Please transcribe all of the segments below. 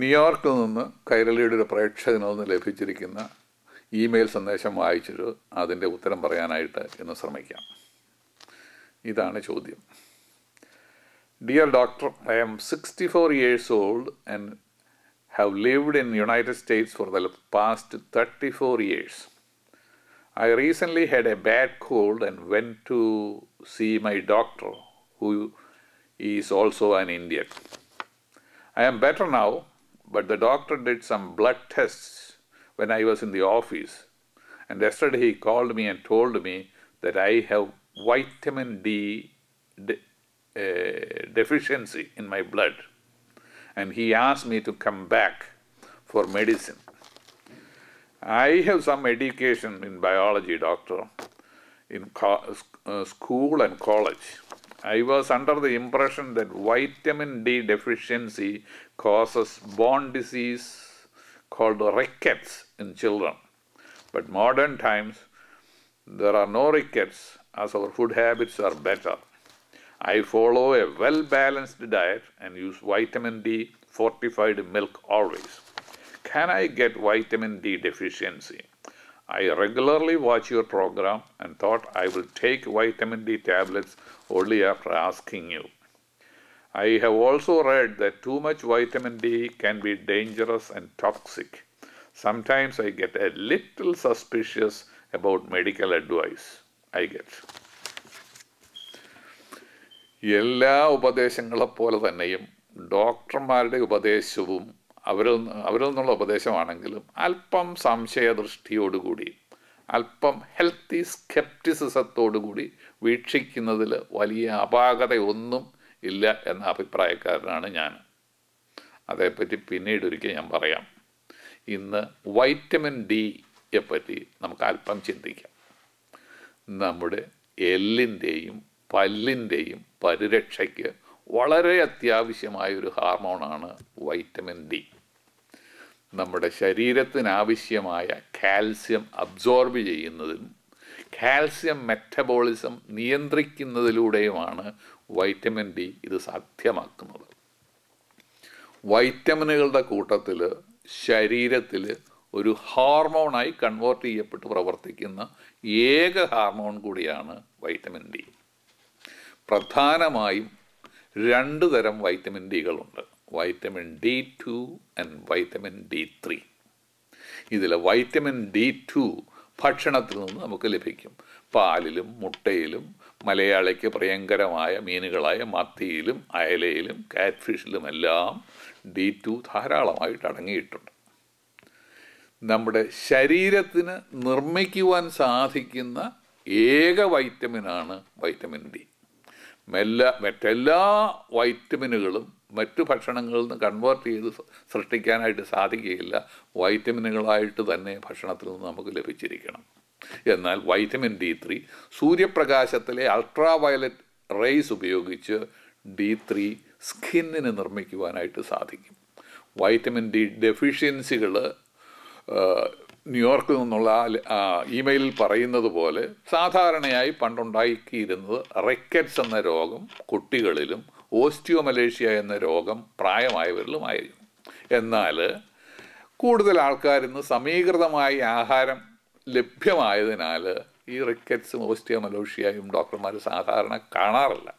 ന്യൂയോർക്കിൽ നിന്ന് കൈരളിയുടെ ഒരു പ്രേക്ഷകനിൽ നിന്ന് ലഭിച്ചിരിക്കുന്ന ഇമെയിൽ സന്ദേശം വായിച്ചിട്ട് അതിൻ്റെ ഉത്തരം പറയാനായിട്ട് ഇന്ന് ശ്രമിക്കാം ഇതാണ് ചോദ്യം dear doctor I am sixty four years old and have lived in United States for the past 34 years. I recently had a bad cold and went to see my doctor who is also an Indian. I am better now but the doctor did some blood tests when I was in the office. And yesterday he called me and told me that I have vitamin D de uh, deficiency in my blood. And he asked me to come back for medicine. I have some education in biology, doctor, in uh, school and college. I was under the impression that vitamin D deficiency causes bone disease called rickets in children. But modern times, there are no rickets as our food habits are better. I follow a well balanced diet and use vitamin D fortified milk always. Can I get vitamin D deficiency? I regularly watch your program and thought I will take vitamin D tablets only after asking you. I have also read that too much vitamin D can be dangerous and toxic. Sometimes I get a little suspicious about medical advice I get. എല്ലാ ഉപദേശങ്ങളെപ്പോലെ തന്നെയും ഡോക്ടർമാരുടെ ഉപദേശവും അവരിൽ അവരിൽ നിന്നുള്ള ഉപദേശമാണെങ്കിലും അല്പം സംശയദൃഷ്ടിയോടുകൂടി അല്പം healthy സ്കെപ്റ്റിസിസത്തോടുകൂടി വീക്ഷിക്കുന്നതിൽ വലിയ അപാകതയൊന്നും ഇല്ല എന്ന അഭിപ്രായക്കാരനാണ് ഞാൻ അതേപ്പറ്റി പിന്നീട് ഒരിക്കൽ ഞാൻ പറയാം ഇന്ന് വൈറ്റമിൻ ഡിയെ പറ്റി നമുക്ക് അല്പം ചിന്തിക്കാം നമ്മുടെ എല്ലിൻ്റെയും പല്ലിൻ്റെയും പരിരക്ഷയ്ക്ക് വളരെ അത്യാവശ്യമായ ഒരു ഹാർമോണാണ് വൈറ്റമിൻ ഡി നമ്മുടെ ശരീരത്തിനാവശ്യമായ കാൽസ്യം അബ്സോർബ് ചെയ്യുന്നതിനും കാൽസ്യം മെറ്റബോളിസം നിയന്ത്രിക്കുന്നതിലൂടെയുമാണ് വൈറ്റമിൻ ഡി ഇത് സാധ്യമാക്കുന്നത് വൈറ്റമിനുകളുടെ കൂട്ടത്തിൽ ശരീരത്തിൽ ഒരു ഹോർമോണായി കൺവേർട്ട് ചെയ്യപ്പെട്ട് പ്രവർത്തിക്കുന്ന ഏക ഹാർമോൺ കൂടിയാണ് വൈറ്റമിൻ ഡി പ്രധാനമായും രണ്ട് തരം വൈറ്റമിൻ ഡികളുണ്ട് vitamin D two and vitamin D three ഇതിൽ വൈറ്റമിൻ ഡി ടു ഭക്ഷണത്തിൽ നിന്ന് നമുക്ക് ലഭിക്കും പാലിലും മുട്ടയിലും മലയാളിക്ക് പ്രിയങ്കരമായ മീനുകളായ മത്തിയിലും അയലയിലും കാറ്റ്ഫിഷിലും എല്ലാം ഡി ടു ധാരാളമായിട്ട് അടങ്ങിയിട്ടുണ്ട് നമ്മുടെ ശരീരത്തിന് നിർമ്മിക്കുവാൻ സാധിക്കുന്ന ഏക വൈറ്റമിനാണ് വൈറ്റമിൻ ഡി മെല്ല മറ്റെല്ലാ വൈറ്റമിനുകളും മറ്റു ഭക്ഷണങ്ങളിൽ നിന്ന് കൺവേർട്ട് ചെയ്ത് സൃഷ്ടിക്കാനായിട്ട് സാധിക്കുകയില്ല വൈറ്റമിനുകളായിട്ട് തന്നെ ഭക്ഷണത്തിൽ നിന്ന് നമുക്ക് ലഭിച്ചിരിക്കണം എന്നാൽ വൈറ്റമിൻ ഡി ത്രീ സൂര്യപ്രകാശത്തിലെ അൾട്രാ വയലറ്റ് റേസ് ഉപയോഗിച്ച് ഡി ത്രീ സ്കിന്നിന് നിർമ്മിക്കുവാനായിട്ട് സാധിക്കും വൈറ്റമിൻ ഡി ഡെഫിഷ്യൻസികൾ ന്യൂയോർക്കിൽ നിന്നുള്ള ഇമെയിലിൽ പറയുന്നത് പോലെ സാധാരണയായി പണ്ടുണ്ടാക്കിയിരുന്നത് റെക്കറ്റ്സ് എന്ന രോഗം കുട്ടികളിലും ഓസ്റ്റിയോമലേഷ്യ എന്ന രോഗം പ്രായമായവരിലുമായിരുന്നു എന്നാൽ കൂടുതൽ ആൾക്കാരിന്ന് സമീകൃതമായി ആഹാരം ലഭ്യമായതിനാൽ ഈ റിക്കറ്റ്സും ഓസ്റ്റിയോമലേഷ്യയും ഡോക്ടർമാർ സാധാരണ കാണാറില്ല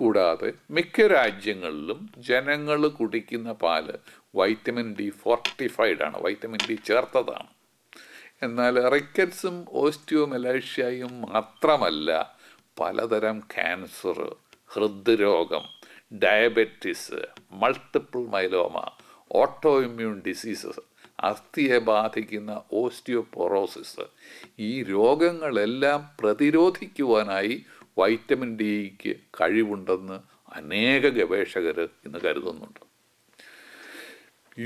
കൂടാതെ മിക്ക രാജ്യങ്ങളിലും ജനങ്ങൾ കുടിക്കുന്ന പാല് വൈറ്റമിൻ ഡി ഫോർട്ടിഫൈഡ് ആണ് വൈറ്റമിൻ ഡി ചേർത്തതാണ് എന്നാൽ റിക്കറ്റ്സും ഓസ്റ്റിയോമലേഷ്യയും മാത്രമല്ല പലതരം ക്യാൻസർ ഹൃദ്രോഗം diabetes multiple myeloma autoimmune diseases അസ്ഥിയെ ബാധിക്കുന്ന ഓസ്റ്റിയോപൊറോസിസ് ഈ രോഗങ്ങളെല്ലാം പ്രതിരോധിക്കുവാനായി വൈറ്റമിൻ ഡിക്ക് കഴിവുണ്ടെന്ന് അനേക ഗവേഷകർ ഇന്ന് കരുതുന്നുണ്ട്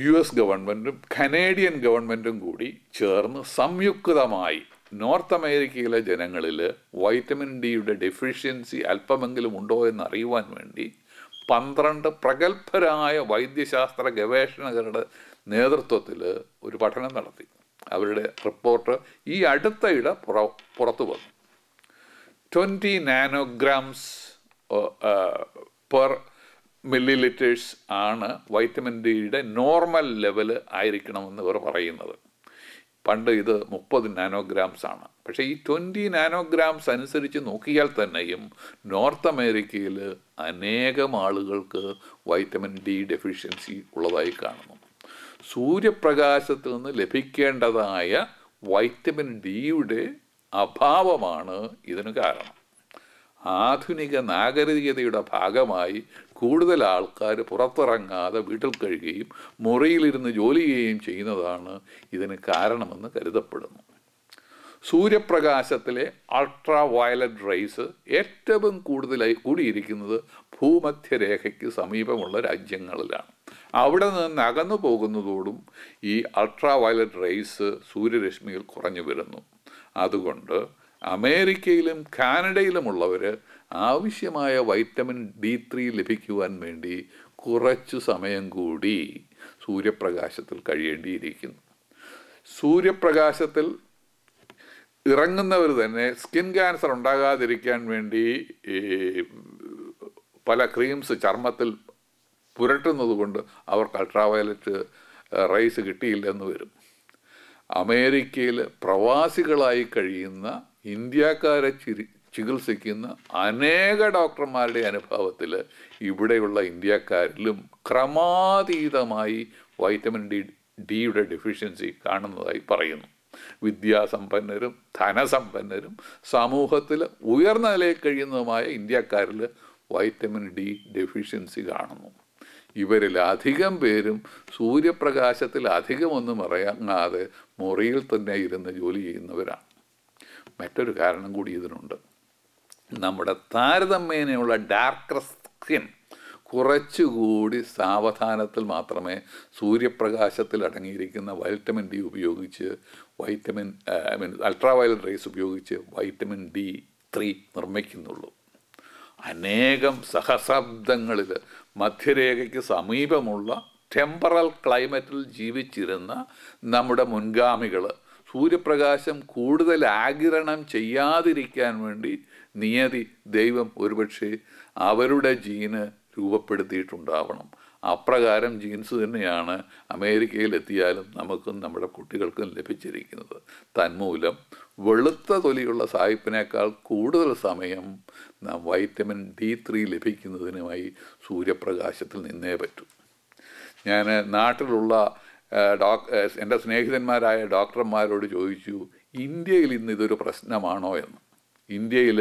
യു എസ് ഗവൺമെൻറ്റും കനേഡിയൻ ഗവൺമെൻറ്റും കൂടി ചേർന്ന് സംയുക്തമായി നോർത്ത് അമേരിക്കയിലെ ജനങ്ങളിൽ വൈറ്റമിൻ ഡിയുടെ ഡെഫിഷ്യൻസി അല്പമെങ്കിലും ഉണ്ടോ എന്നറിയുവാൻ വേണ്ടി പന്ത്രണ്ട് പ്രഗത്ഭരായ വൈദ്യശാസ്ത്ര ഗവേഷകരുടെ നേതൃത്വത്തിൽ ഒരു പഠനം നടത്തി അവരുടെ റിപ്പോർട്ട് ഈ അടുത്തയിടെ പുറ പുറത്തു വന്നു twenty nanograms per millilitres ആണ് വൈറ്റമിൻ ഡിയുടെ നോർമൽ ലെവൽ ആയിരിക്കണമെന്ന് ഇവർ പറയുന്നത് പണ്ട് ഇത് മുപ്പത് നാനോഗ്രാംസ് ആണ് പക്ഷേ ഈ ട്വൻറ്റി നാനോഗ്രാംസ് അനുസരിച്ച് നോക്കിയാൽ തന്നെയും നോർത്ത് അമേരിക്കയിൽ അനേകം ആളുകൾക്ക് വൈറ്റമിൻ ഡി ഡെഫിഷ്യൻസി ഉള്ളതായി കാണുന്നു സൂര്യപ്രകാശത്തിൽ നിന്ന് ലഭിക്കേണ്ടതായ വൈറ്റമിൻ ഡിയുടെ അഭാവമാണ് ഇതിന് കാരണം ആധുനിക നാഗരികതയുടെ ഭാഗമായി കൂടുതൽ ആൾക്കാർ പുറത്തിറങ്ങാതെ വീട്ടിൽ കഴിയുകയും മുറിയിലിരുന്ന് ജോലി ചെയ്യുകയും ചെയ്യുന്നതാണ് ഇതിന് കാരണമെന്ന് കരുതപ്പെടുന്നു സൂര്യപ്രകാശത്തിലെ അൾട്രാ വയലറ്റ് റൈസ് ഏറ്റവും കൂടുതലായി കൂടിയിരിക്കുന്നത് ഭൂമധ്യരേഖയ്ക്ക് സമീപമുള്ള രാജ്യങ്ങളിലാണ് അവിടെ നിന്ന് അകന്നു പോകുന്നതോടും ഈ അൾട്രാ വയലറ്റ് റൈസ് സൂര്യരശ്മിയിൽ കുറഞ്ഞു വരുന്നു അതുകൊണ്ട് അമേരിക്കയിലും കാനഡയിലുമുള്ളവർ ആവശ്യമായ വൈറ്റമിൻ ഡി ത്രീ ലഭിക്കുവാൻ വേണ്ടി കുറച്ചു സമയം കൂടി സൂര്യപ്രകാശത്തിൽ കഴിയേണ്ടിയിരിക്കുന്നു സൂര്യപ്രകാശത്തിൽ ഇറങ്ങുന്നവർ തന്നെ സ്കിൻ ക്യാൻസർ ഉണ്ടാകാതിരിക്കാൻ വേണ്ടി പല ക്രീംസ് ചർമ്മത്തിൽ പുരട്ടുന്നത് കൊണ്ട് അവർക്ക് അൾട്രാവയലറ്റ് റൈസ് കിട്ടിയില്ലെന്ന് വരും അമേരിക്കയിൽ പ്രവാസികളായി കഴിയുന്ന ഇന്ത്യക്കാരെ ചിരി ചികിത്സിക്കുന്ന അനേക ഡോക്ടർമാരുടെ അനുഭവത്തിൽ ഇവിടെയുള്ള ഇന്ത്യക്കാരിലും ക്രമാതീതമായി വൈറ്റമിൻ ഡി ഡിയുടെ ഡെഫിഷ്യൻസി കാണുന്നതായി പറയുന്നു വിദ്യാസമ്പന്നരും ധനസമ്പന്നരും സമൂഹത്തിൽ ഉയർന്ന നിലയിൽ കഴിയുന്നതുമായ ഇന്ത്യക്കാരിൽ വൈറ്റമിൻ ഡി ഡെഫിഷ്യൻസി കാണുന്നു ഇവരിൽ അധികം പേരും സൂര്യപ്രകാശത്തിൽ അധികമൊന്നും ഇറങ്ങാതെ മുറിയിൽ തന്നെ ഇരുന്ന് ജോലി ചെയ്യുന്നവരാണ് മറ്റൊരു കാരണം കൂടി ഇതിനുണ്ട് നമ്മുടെ താരതമ്യേനയുള്ള ഡാർക്കർ സ്കിൻ കുറച്ചുകൂടി സാവധാനത്തിൽ മാത്രമേ സൂര്യപ്രകാശത്തിൽ അടങ്ങിയിരിക്കുന്ന വൈറ്റമിൻ ഡി ഉപയോഗിച്ച് vitamin I mean ultraviolet rays ഉപയോഗിച്ച് വൈറ്റമിൻ ഡി ത്രീ നിർമ്മിക്കുന്നുള്ളൂ അനേകം സഹശബ്ദങ്ങളിൽ മധ്യരേഖയ്ക്ക് സമീപമുള്ള ടെമ്പറൽ ക്ലൈമറ്റിൽ ജീവിച്ചിരുന്ന നമ്മുടെ മുൻഗാമികൾ സൂര്യപ്രകാശം കൂടുതൽ ആകിരണം ചെയ്യാതിരിക്കാൻ വേണ്ടി നിയതി ദൈവം ഒരുപക്ഷെ അവരുടെ ജീന് രൂപപ്പെടുത്തിയിട്ടുണ്ടാവണം അപ്രകാരം ജീൻസ് തന്നെയാണ് അമേരിക്കയിൽ എത്തിയാലും നമുക്കും നമ്മുടെ കുട്ടികൾക്കും ലഭിച്ചിരിക്കുന്നത് തന്മൂലം വെളുത്ത തൊലിയുള്ള സായിപ്പിനേക്കാൾ കൂടുതൽ സമയം നാം വൈറ്റമിൻ ഡി ത്രീ ലഭിക്കുന്നതിനുമായി സൂര്യപ്രകാശത്തിൽ നിന്നേ പറ്റൂ ഞാൻ നാട്ടിലുള്ള ഡോക് എൻ്റെ സ്നേഹിതന്മാരായ ഡോക്ടർമാരോട് ചോദിച്ചു ഇന്ത്യയിൽ ഇന്ന് ഇതൊരു പ്രശ്നമാണോ എന്ന് ഇന്ത്യയിൽ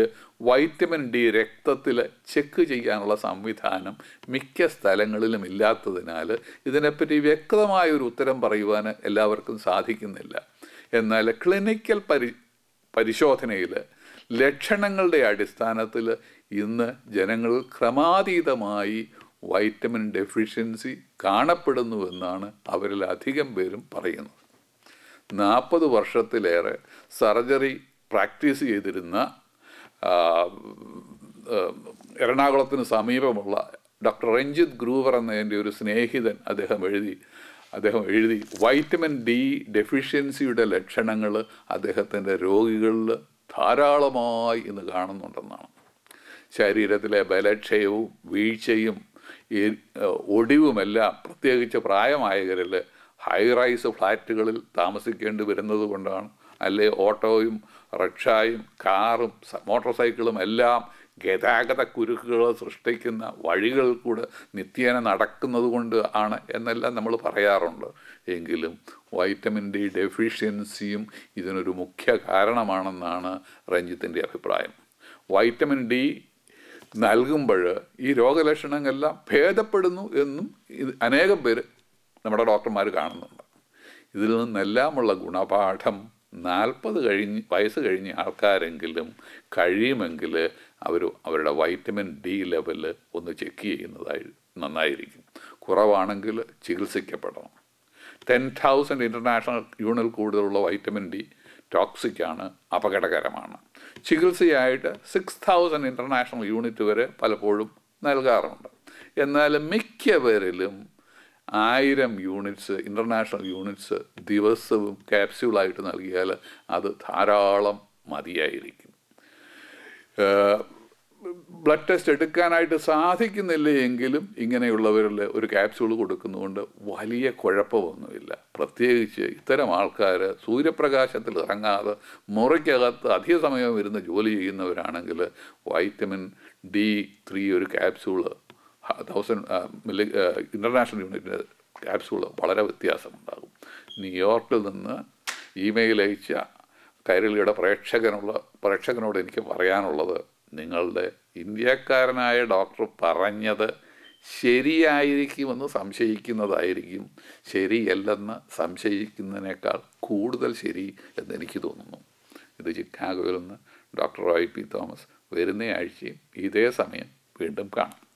വൈറ്റമിൻ ഡി രക്തത്തിൽ ചെക്ക് ചെയ്യാനുള്ള സംവിധാനം മിക്ക സ്ഥലങ്ങളിലും ഇല്ലാത്തതിനാൽ ഇതിനെപ്പറ്റി വ്യക്തമായ ഒരു ഉത്തരം പറയുവാൻ എല്ലാവർക്കും സാധിക്കുന്നില്ല എന്നാൽ ക്ലിനിക്കൽ പരി പരിശോധനയിൽ ലക്ഷണങ്ങളുടെ അടിസ്ഥാനത്തിൽ ഇന്ന് ജനങ്ങൾ ക്രമാതീതമായി വൈറ്റമിൻ ഡെഫിഷ്യൻസി കാണപ്പെടുന്നുവെന്നാണ് അവരിൽ അധികം പേരും പറയുന്നത് നാൽപ്പത് വർഷത്തിലേറെ സർജറി പ്രാക്ടീസ് ചെയ്തിരുന്ന എറണാകുളത്തിന് സമീപമുള്ള ഡോക്ടർ രഞ്ജിത് ഗ്രൂവർ എന്ന എൻ്റെ ഒരു സ്നേഹിതൻ അദ്ദേഹം എഴുതി അദ്ദേഹം എഴുതി വൈറ്റമിൻ ഡി ഡെഫിഷ്യൻസിയുടെ ലക്ഷണങ്ങൾ അദ്ദേഹത്തിൻ്റെ രോഗികളിൽ ധാരാളമായി ഇന്ന് കാണുന്നുണ്ടെന്നാണ് ശരീരത്തിലെ ബലക്ഷയവും വീഴ്ചയും ഒടിവുമെല്ലാം പ്രത്യേകിച്ച് പ്രായമായവരിൽ ഹൈ റൈസ് ഫ്ലാറ്റുകളിൽ താമസിക്കേണ്ടി വരുന്നത് കൊണ്ടാണ് അല്ലെങ്കിൽ ഓട്ടോയും റിക്ഷായും കാറും മോട്ടോർ സൈക്കിളും എല്ലാം ഗതാഗത കുരുക്കുകൾ സൃഷ്ടിക്കുന്ന വഴികൾ കൂടെ നിത്യേന നടക്കുന്നത് കൊണ്ട് ആണ് എന്നെല്ലാം നമ്മൾ പറയാറുണ്ട് എങ്കിലും വൈറ്റമിൻ ഡി ഡെഫിഷ്യൻസിയും ഇതിനൊരു മുഖ്യ കാരണമാണെന്നാണ് രഞ്ജിത്തിൻ്റെ അഭിപ്രായം വൈറ്റമിൻ ഡി നൽകുമ്പോൾ ഈ രോഗലക്ഷണങ്ങളെല്ലാം ഭേദപ്പെടുന്നു എന്നും ഇത് അനേകം പേര് നമ്മുടെ ഡോക്ടർമാർ കാണുന്നുണ്ട് ഇതിൽ നിന്നെല്ലാമുള്ള ഗുണപാഠം നാൽപ്പത് കഴിഞ്ഞ് വയസ്സ് കഴിഞ്ഞ ആൾക്കാരെങ്കിലും കഴിയുമെങ്കിൽ അവർ അവരുടെ വൈറ്റമിൻ ഡി ലെവൽ ഒന്ന് ചെക്ക് ചെയ്യുന്നതായി നന്നായിരിക്കും കുറവാണെങ്കിൽ ചികിത്സിക്കപ്പെടണം ടെൻ തൗസൻഡ് ഇൻ്റർനാഷണൽ യൂണിൽ കൂടുതലുള്ള വൈറ്റമിൻ ഡി ടോക്സിക്കാണ് അപകടകരമാണ് ചികിത്സയായിട്ട് സിക്സ് തൗസൻഡ് ഇൻ്റർനാഷണൽ യൂണിറ്റ് വരെ പലപ്പോഴും നൽകാറുണ്ട് എന്നാൽ മിക്കവരിലും ആയിരം യൂണിറ്റ്സ് ഇൻ്റർനാഷണൽ യൂണിറ്റ്സ് ദിവസവും ക്യാപ്സ്യൂളായിട്ട് നൽകിയാൽ അത് ധാരാളം മതിയായിരിക്കും ബ്ലഡ് ടെസ്റ്റ് എടുക്കാനായിട്ട് സാധിക്കുന്നില്ല എങ്കിലും ഇങ്ങനെയുള്ളവരിൽ ഒരു ക്യാപ്സ്യൂൾ കൊടുക്കുന്നതുകൊണ്ട് വലിയ കുഴപ്പമൊന്നുമില്ല പ്രത്യേകിച്ച് ഇത്തരം ആൾക്കാർ സൂര്യപ്രകാശത്തിൽ ഇറങ്ങാതെ മുറിക്കകത്ത് അധിക സമയം ഇരുന്ന് ജോലി ചെയ്യുന്നവരാണെങ്കിൽ വൈറ്റമിൻ ഡി ത്രീ ഒരു ക്യാപ്സ്യൂൾ തൗസൻഡ് മില്ലി ഇൻ്റർനാഷണൽ യൂണിറ്റിൻ്റെ ക്യാപ്സ്യൂൾ വളരെ വ്യത്യാസമുണ്ടാകും ന്യൂയോർക്കിൽ നിന്ന് ഇമെയിൽ അയച്ച കൈരളിയുടെ പ്രേക്ഷകനുള്ള പ്രേക്ഷകനോട് എനിക്ക് പറയാനുള്ളത് നിങ്ങളുടെ ഇന്ത്യക്കാരനായ ഡോക്ടർ പറഞ്ഞത് ശരിയായിരിക്കുമെന്ന് സംശയിക്കുന്നതായിരിക്കും ശരിയല്ലെന്ന് സംശയിക്കുന്നതിനേക്കാൾ കൂടുതൽ ശരി എന്നെനിക്ക് തോന്നുന്നു ഇത് ചിക്കാഗോയിൽ നിന്ന് ഡോക്ടർ റോയ് പി തോമസ് വരുന്ന ആഴ്ചയും ഇതേ സമയം വീണ്ടും കാണാം